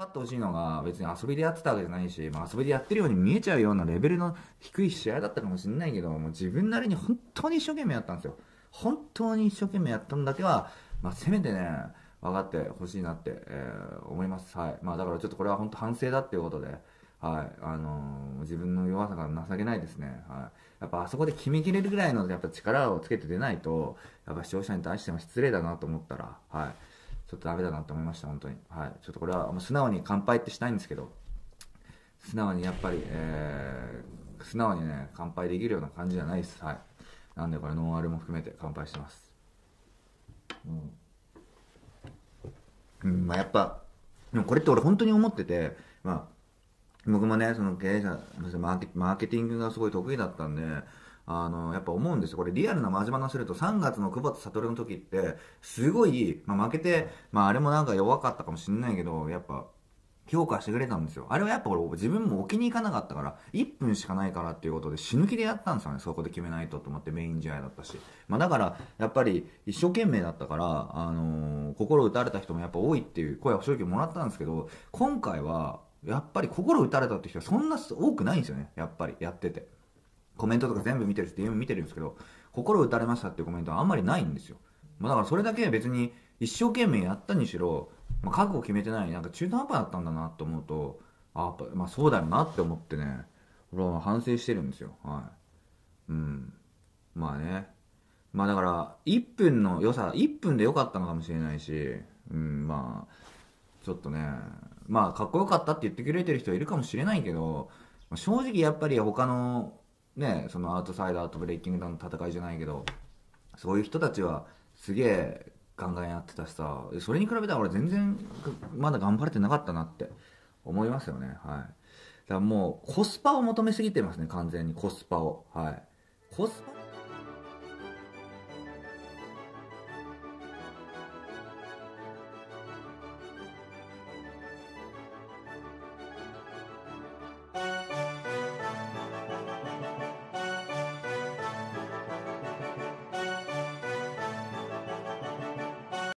かってほしいのが、別に遊びでやってたわけじゃないし、まあ、遊びでやってるように見えちゃうようなレベルの低い試合だったかもしれないけど、もう自分なりに本当に一生懸命やったんですよ。本当に一生懸命やったんだけは、まあ、せめてね、分かってほしいなって、えー、思います。はい。まあ、だからちょっとこれは本当反省だっていうことで、はい。あのー、自分の弱さが情けないですね。はい。やっぱあそこで決めきれるぐらいのやっぱ力をつけて出ないと、やっぱ視聴者に対しても失礼だなと思ったら、はい。ちょっとダメだなと思いました、本当に。はい。ちょっとこれは、素直に乾杯ってしたいんですけど、素直にやっぱり、えー、素直にね、乾杯できるような感じじゃないです。はい。なんでこれ、ノンアルも含めて乾杯してます。うん。うん、まあやっぱ、でもこれって俺本当に思ってて、まあ、僕もね、その経営者、マーケティングがすごい得意だったんで、あの、やっぱ思うんですよ。これリアルな真面目なすると、3月の久保田悟の時って、すごい、まあ、負けて、まああれもなんか弱かったかもしれないけど、やっぱ、評価してくれたんですよ。あれはやっぱ俺、自分も置きに行かなかったから、1分しかないからっていうことで死ぬ気でやったんですよね。そこで決めないとと思ってメイン試合だったし。まあだから、やっぱり一生懸命だったから、あのー、心打たれた人もやっぱ多いっていう声は正直もらったんですけど、今回は、やっぱり心打たれたって人はそんな多くないんですよね。やっぱり、やってて。コメントとか全部見てるって見てるんですけど、心打たれましたっていうコメントはあんまりないんですよ。まあ、だからそれだけ別に一生懸命やったにしろ、まあ、覚悟決めてない、なんか中途半端だったんだなと思うと、あまあそうだよなって思ってね、俺は反省してるんですよ。はい。うん。まあね。まあだから、1分の良さ、1分で良かったのかもしれないし、うん、まあ、ちょっとね、まあかっこよかったって言ってくれてる人いるかもしれないけど、正直やっぱり他のねそのアウトサイダーとブレイキングダウンの戦いじゃないけどそういう人たちはすげえガンガンやってたしさそれに比べたら俺全然まだ頑張れてなかったなって思いますよねはいだからもうコスパを求めすぎてますね完全にコスパをはいコスパ